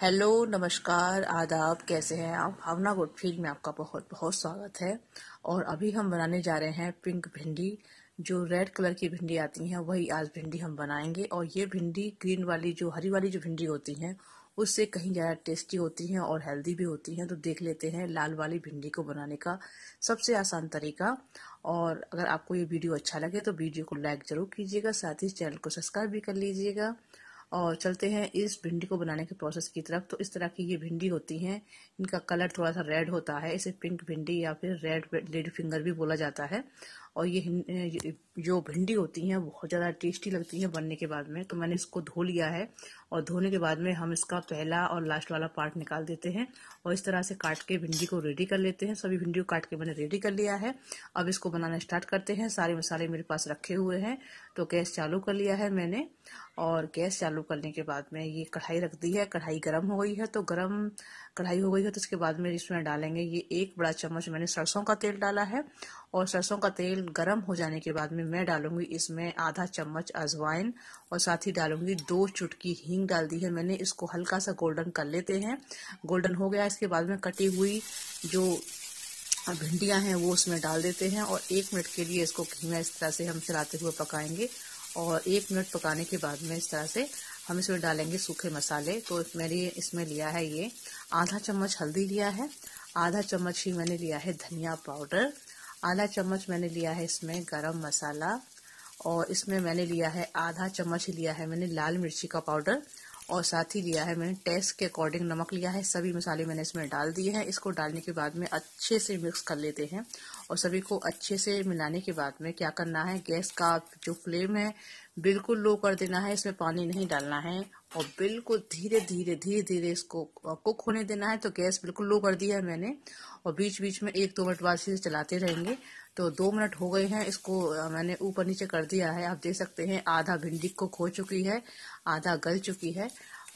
hello नमस्कार आदाब कैसे हैं आप भावना गुड फील्ड में आपका बहुत बहुत स्वागत है और अभी हम बनाने जा रहे हैं पिंक भिंडी जो रेड कलर की भिंडी आती है वही आज भिंडी हम बनाएंगे और ये भिंडी ग्रीन वाली जो हरी वाली जो भिंडी होती है उससे कहीं ज़्यादा टेस्टी होती हैं और हेल्दी भी होती हैं तो देख लेते हैं लाल वाली भिंडी को बनाने का सबसे आसान तरीका और अगर आपको ये वीडियो अच्छा लगे तो वीडियो को लाइक ज़रूर कीजिएगा साथ ही चैनल को सब्सक्राइब भी कर लीजिएगा और चलते हैं इस भिंडी को बनाने के प्रोसेस की तरफ तो इस तरह की ये भिंडी होती हैं इनका कलर थोड़ा सा रेड होता है इसे पिंक भिंडी या फिर रेड लेडी फिंगर भी बोला जाता है और ये जो भिंडी होती हैं बहुत ज़्यादा टेस्टी लगती हैं बनने के बाद में तो मैंने इसको धो लिया है और धोने के बाद में हम इसका पहला और लास्ट वाला पार्ट निकाल देते हैं और इस तरह से काट के भिंडी को रेडी कर लेते हैं सभी भिंडी को काट के मैंने रेडी कर लिया है अब इसको बनाना स्टार्ट करते हैं सारे मसाले मेरे पास रखे हुए हैं तो गैस चालू कर लिया है मैंने और गैस चालू करने के बाद में ये कढ़ाई रख दी है कढ़ाई गर्म हो गई है तो गर्म कढ़ाई हो गई है तो इसके बाद में इसमें डालेंगे ये एक बड़ा चम्मच मैंने सरसों का तेल डाला है और सरसों का तेल गर्म हो जाने के बाद में मैं डालूंगी इसमें आधा चम्मच अजवाइन और साथ ही डालूंगी दो चुटकी हींग डाल दी है मैंने इसको हल्का सा गोल्डन कर लेते हैं गोल्डन हो गया इसके बाद में कटी हुई जो भिंडियां हैं वो उसमें डाल देते हैं और एक मिनट के लिए इसको घीमा इस तरह से हम चलाते हुए पकाएंगे और एक मिनट पकाने के बाद में इस तरह से हम इसमें डालेंगे सूखे मसाले तो मैंने इसमें लिया है ये आधा चम्मच हल्दी लिया है आधा चम्मच ही मैंने लिया है धनिया पाउडर आधा चम्मच मैंने लिया है इसमें गरम मसाला और इसमें मैंने लिया है आधा चम्मच लिया है मैंने लाल मिर्ची का पाउडर और साथ ही लिया है मैंने टेस्ट के अकॉर्डिंग नमक लिया है सभी मसाले मैंने इसमें डाल दिए हैं इसको डालने के बाद में अच्छे से मिक्स कर लेते हैं और सभी को अच्छे से मिलाने के बाद में क्या करना है गैस का जो फ्लेम है बिल्कुल लो कर देना है इसमें पानी नहीं डालना है और बिल्कुल धीरे धीरे धीरे धीरे इसको कुक होने देना है तो गैस बिल्कुल लो कर दिया है मैंने और बीच बीच में एक दो मिनट बाद चलाते रहेंगे तो दो मिनट हो गए हैं इसको मैंने ऊपर नीचे कर दिया है आप देख सकते हैं आधा भिंडी को खो चुकी है आधा गल चुकी है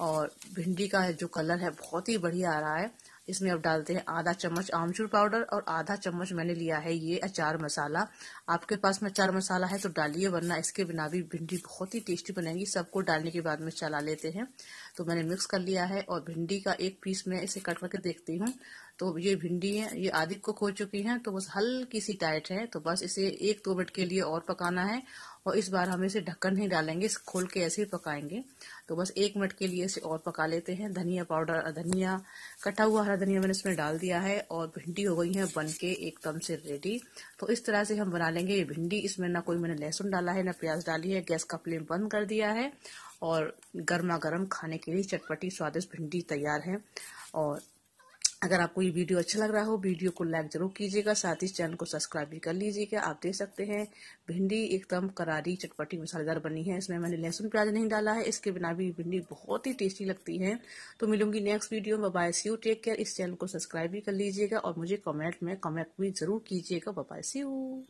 और भिंडी का जो कलर है बहुत ही बढ़िया आ रहा है इसमें अब डालते हैं आधा चम्मच आमचूर पाउडर और आधा चम्मच मैंने लिया है ये अचार मसाला आपके पास में अचार मसाला है तो डालिए वरना इसके बिना भी भिंडी बहुत ही टेस्टी बनेगी सबको डालने के बाद में चला लेते हैं तो मैंने मिक्स कर लिया है और भिंडी का एक पीस मैं इसे कट करके देखती हूँ तो ये भिंडी है ये आधी को खो चुकी है तो बस हल्की सी टाइट है तो बस इसे एक दो मिनट के लिए और पकाना है और इस बार हम इसे ढक्कन नहीं डालेंगे इस खोल के ऐसे ही पकाएंगे तो बस एक मिनट के लिए इसे और पका लेते हैं धनिया पाउडर धनिया कटा हुआ हरा धनिया मैंने इसमें डाल दिया है और भिंडी हो गई है बन के एकदम से रेडी तो इस तरह से हम बना लेंगे ये भिंडी इसमें ना कोई मैंने लहसुन डाला है ना प्याज डाली है गैस का फ्लेम बंद कर दिया है और गर्मा गर्म खाने के लिए चटपटी स्वादिष्ट भिंडी तैयार है और अगर आपको ये वीडियो अच्छा लग रहा हो वीडियो को लाइक जरूर कीजिएगा साथ ही चैनल को सब्सक्राइब भी कर लीजिएगा आप देख सकते हैं भिंडी एकदम करारी चटपटी मसालेदार बनी है इसमें मैंने लहसुन प्याज नहीं डाला है इसके बिना भी भिंडी बहुत ही टेस्टी लगती है तो मिलूंगी नेक्स्ट वीडियो में bye see you take care इस चैनल को सब्सक्राइब भी कर लीजिएगा और मुझे कॉमेंट में कमेंट भी जरूर कीजिएगा बाय सी यू